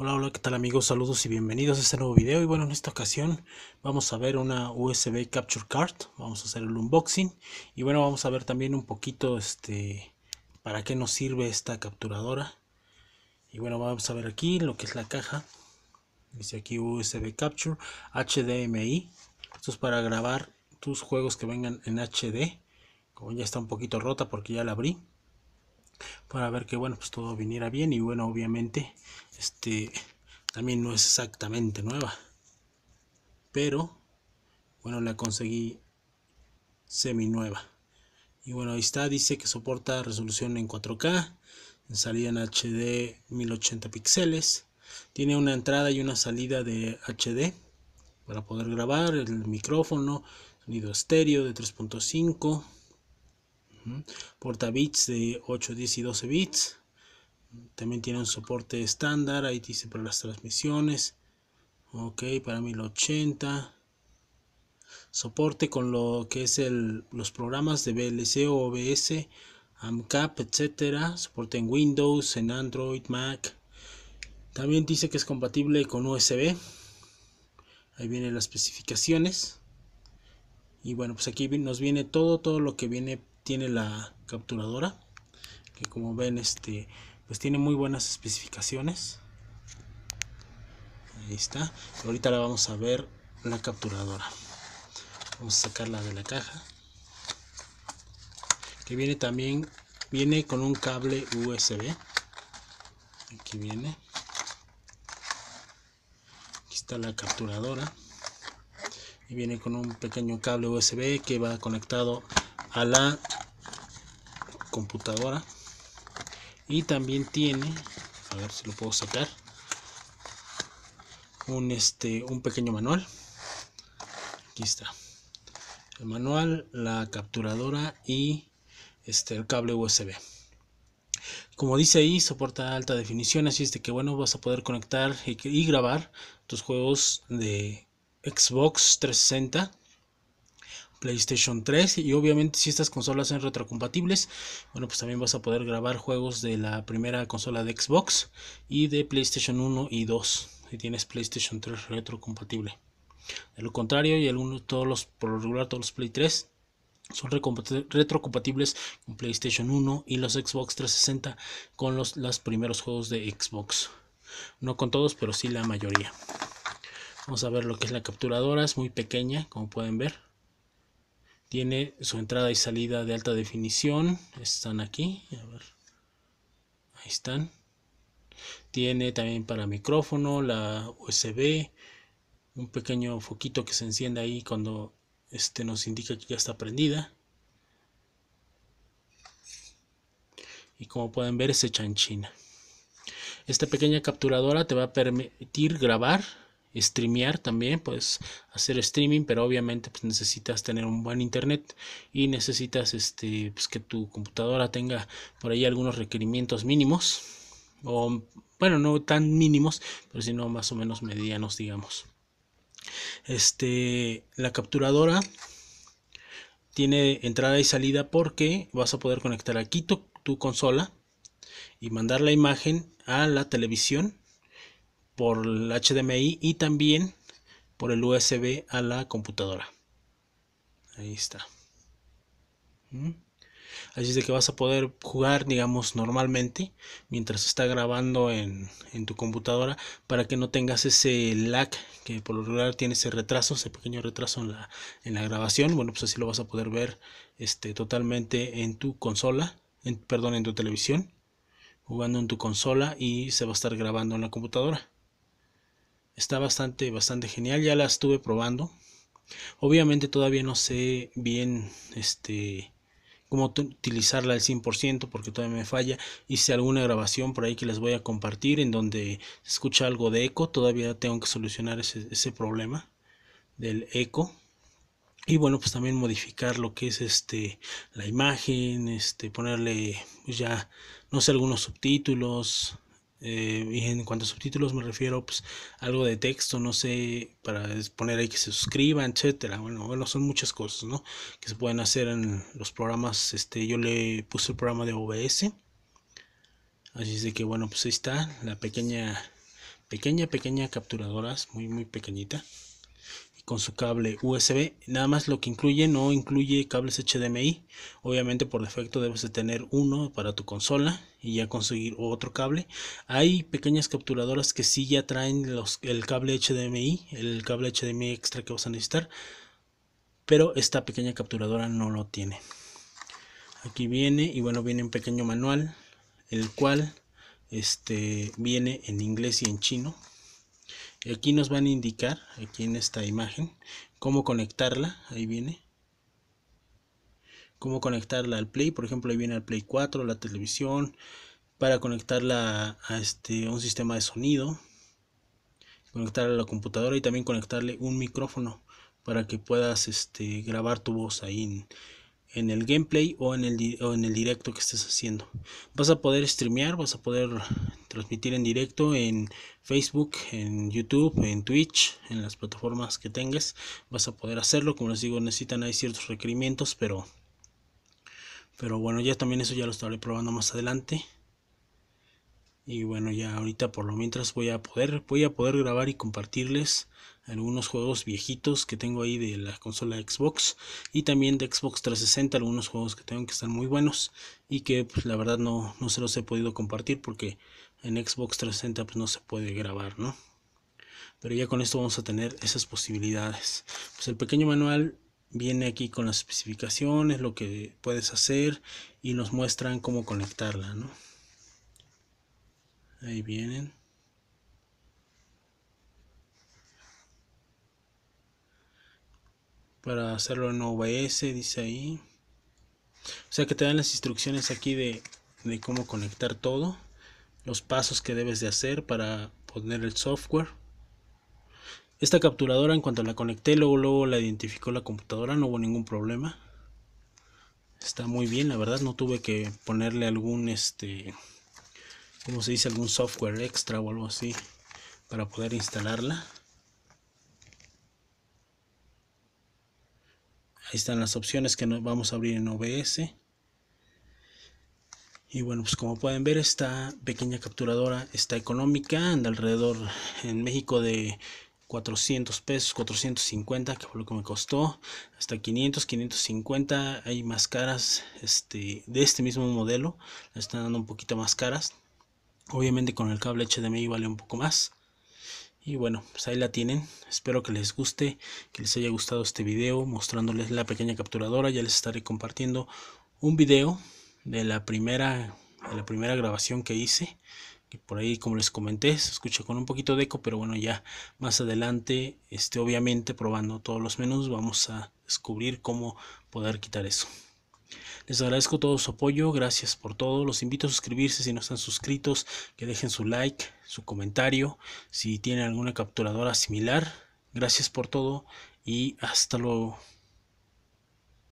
Hola, hola, ¿qué tal amigos? Saludos y bienvenidos a este nuevo video. Y bueno, en esta ocasión vamos a ver una USB Capture Card. Vamos a hacer el unboxing. Y bueno, vamos a ver también un poquito este para qué nos sirve esta capturadora. Y bueno, vamos a ver aquí lo que es la caja. Dice aquí USB Capture HDMI. Esto es para grabar tus juegos que vengan en HD. Como ya está un poquito rota porque ya la abrí para ver que bueno pues todo viniera bien y bueno obviamente este también no es exactamente nueva pero bueno la conseguí semi nueva y bueno ahí está dice que soporta resolución en 4k en salida en hd 1080 píxeles tiene una entrada y una salida de hd para poder grabar el micrófono sonido estéreo de 3.5 Porta bits de 8, 10 y 12 bits. También tiene un soporte estándar. Ahí dice para las transmisiones. Ok, para 1080. Soporte con lo que es los programas de VLC o OBS, AMCAP, etcétera. Soporte en Windows, en Android, Mac. También dice que es compatible con USB. Ahí vienen las especificaciones. Y bueno, pues aquí nos viene todo, todo lo que viene tiene la capturadora que como ven este pues tiene muy buenas especificaciones ahí está ahorita la vamos a ver la capturadora vamos a sacarla de la caja que viene también viene con un cable USB aquí viene aquí está la capturadora y viene con un pequeño cable USB que va conectado a la computadora y también tiene a ver si lo puedo sacar un este un pequeño manual aquí está el manual la capturadora y este el cable usb como dice ahí soporta alta definición así es de que bueno vas a poder conectar y, y grabar tus juegos de xbox 360 PlayStation 3 y obviamente si estas consolas son retrocompatibles, bueno pues también vas a poder grabar juegos de la primera consola de Xbox y de PlayStation 1 y 2 si tienes PlayStation 3 retrocompatible. De lo contrario, y uno todos los, por lo regular todos los Play 3 son retrocompatibles con PlayStation 1 y los Xbox 360 con los, los primeros juegos de Xbox. No con todos, pero sí la mayoría. Vamos a ver lo que es la capturadora, es muy pequeña, como pueden ver. Tiene su entrada y salida de alta definición. Están aquí. A ver. Ahí están. Tiene también para micrófono, la USB, un pequeño foquito que se enciende ahí cuando este nos indica que ya está prendida. Y como pueden ver es chanchina China. Esta pequeña capturadora te va a permitir grabar streamear también, puedes hacer streaming, pero obviamente pues, necesitas tener un buen internet y necesitas este, pues, que tu computadora tenga por ahí algunos requerimientos mínimos, o bueno, no tan mínimos, pero sino más o menos medianos, digamos. Este, la capturadora tiene entrada y salida porque vas a poder conectar aquí tu consola y mandar la imagen a la televisión por el HDMI y también por el USB a la computadora. Ahí está. ¿Mm? Así es de que vas a poder jugar, digamos, normalmente mientras está grabando en, tu computadora para que no tengas ese lag que por lo regular tiene ese retraso, ese pequeño retraso en la, grabación. Bueno, pues así lo vas a poder ver este, totalmente en tu consola, perdón, en tu televisión, jugando en tu consola y se va a estar grabando en la computadora. Está bastante, bastante genial. Ya la estuve probando. Obviamente todavía no sé bien este cómo utilizarla al 100% porque todavía me falla. Hice alguna grabación por ahí que les voy a compartir en donde se escucha algo de eco. Todavía tengo que solucionar ese, ese problema del eco. Y bueno, pues también modificar lo que es este la imagen, este ponerle pues ya no sé algunos subtítulos, eh, y en cuanto a subtítulos me refiero pues algo de texto, no sé, para poner ahí que se suscriban, etcétera. Bueno, bueno, son muchas cosas, ¿no? Que se pueden hacer en los programas. Este, yo le puse el programa de OBS. Así es de que bueno, pues ahí está la pequeña pequeña pequeña capturadora, muy muy pequeñita con su cable USB. Nada más lo que incluye, no incluye cables HDMI. Obviamente por defecto debes de tener uno para tu consola y ya conseguir otro cable. Hay pequeñas capturadoras que sí ya traen el cable HDMI, el cable HDMI extra que vas a necesitar. Pero esta pequeña capturadora no lo tiene. Aquí viene y bueno, viene un pequeño manual, el cual este, viene en inglés y en chino aquí nos van a indicar aquí en esta imagen cómo conectarla ahí viene cómo conectarla al play por ejemplo ahí viene al play 4 la televisión para conectarla a este un sistema de sonido conectarla a la computadora y también conectarle un micrófono para que puedas este grabar tu voz ahí en, en el gameplay o en el, en el directo que estés haciendo. Vas a poder streamear, vas a poder transmitir en directo en Facebook, en YouTube, en Twitch, en las plataformas que tengas. Vas a poder hacerlo, como les digo, necesitan hay ciertos requerimientos, pero pero bueno, ya también eso ya lo estaré probando más adelante y bueno ya ahorita por lo mientras voy a poder voy a poder grabar y compartirles algunos juegos viejitos que tengo ahí de la consola Xbox y también de Xbox 360 algunos juegos que tengo que están muy buenos y que pues, la verdad no, se los he podido compartir porque en Xbox 360 pues, no se puede grabar no pero ya con esto vamos a tener esas posibilidades pues el pequeño manual viene aquí con las especificaciones lo que puedes hacer y nos muestran cómo conectarla no Ahí vienen. Para hacerlo en OBS, dice ahí. O sea que te dan las instrucciones aquí de, cómo conectar todo. Los pasos que debes de hacer para poner el software. Esta capturadora en cuanto la conecté, luego, luego la identificó la computadora, no hubo ningún problema. Está muy bien, la verdad, no tuve que ponerle algún este como se dice algún software extra o algo así para poder instalarla ahí están las opciones que nos vamos a abrir en OBS y bueno pues como pueden ver esta pequeña capturadora está económica anda alrededor en México de 400 pesos, 450 que fue lo que me costó, hasta 500, 550, hay más caras este, de este mismo modelo, están dando un poquito más caras, Obviamente con el cable HDMI vale un poco más. Y bueno, pues ahí la tienen. Espero que les guste, que les haya gustado este video mostrándoles la pequeña capturadora. Ya les estaré compartiendo un video de la primera, de la primera grabación que hice. Que por ahí, como les comenté, se escucha con un poquito de eco, pero bueno, ya más adelante, este, obviamente probando todos los menús, vamos a descubrir cómo poder quitar eso. Les agradezco todo su apoyo, gracias por todo. Los invito a suscribirse si no están suscritos, que dejen su like, su comentario, si tienen alguna capturadora similar. Gracias por todo y hasta luego.